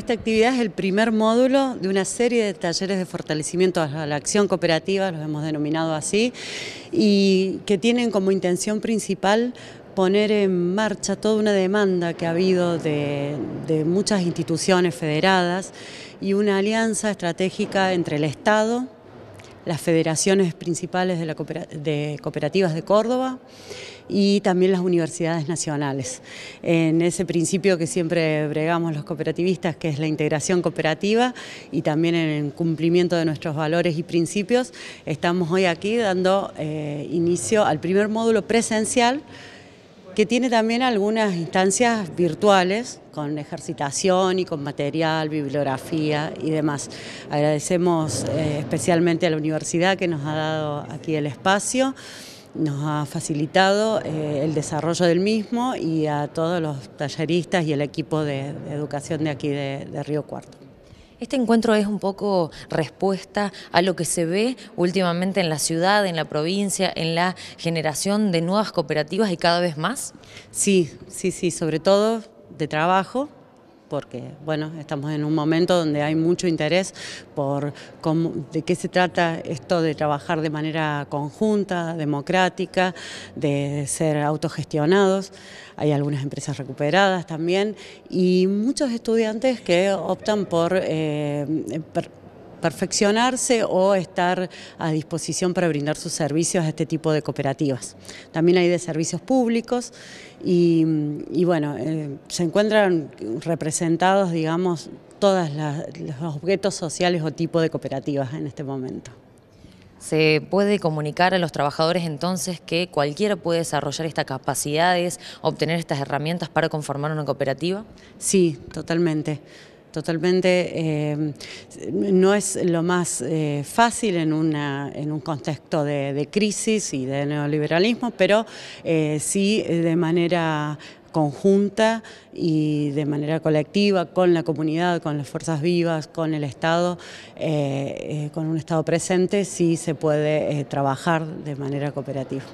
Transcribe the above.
Esta actividad es el primer módulo de una serie de talleres de fortalecimiento a la acción cooperativa, los hemos denominado así, y que tienen como intención principal poner en marcha toda una demanda que ha habido de, muchas instituciones federadas y una alianza estratégica entre el Estado, las federaciones principales de cooperativas de Córdoba, y también las universidades nacionales. En ese principio que siempre bregamos los cooperativistas, que es la integración cooperativa y también en el cumplimiento de nuestros valores y principios, estamos hoy aquí dando eh, inicio al primer módulo presencial que tiene también algunas instancias virtuales con ejercitación y con material, bibliografía y demás. Agradecemos eh, especialmente a la universidad que nos ha dado aquí el espacio nos ha facilitado eh, el desarrollo del mismo y a todos los talleristas y el equipo de, educación de aquí de Río Cuarto. Este encuentro es un poco respuesta a lo que se ve últimamente en la ciudad, en la provincia, en la generación de nuevas cooperativas y cada vez más. Sí, sí, sí, sobre todo de trabajo, porque bueno, estamos en un momento donde hay mucho interés por de qué se trata esto de trabajar de manera conjunta, democrática, de ser autogestionados. Hay algunas empresas recuperadas también y muchos estudiantes que optan por eh, perfeccionarse o estar a disposición para brindar sus servicios a este tipo de cooperativas. También hay de servicios públicos y, bueno, eh, se encuentran representados, digamos, todos los objetos sociales o tipo de cooperativas en este momento. ¿Se puede comunicar a los trabajadores entonces que cualquiera puede desarrollar estas capacidades, obtener estas herramientas para conformar una cooperativa? Sí, totalmente totalmente eh, no es lo más eh, fácil en, un contexto de, crisis y de neoliberalismo, pero eh, sí de manera conjunta y de manera colectiva con la comunidad, con las fuerzas vivas, con el Estado, con un Estado presente, sí se puede trabajar de manera cooperativa.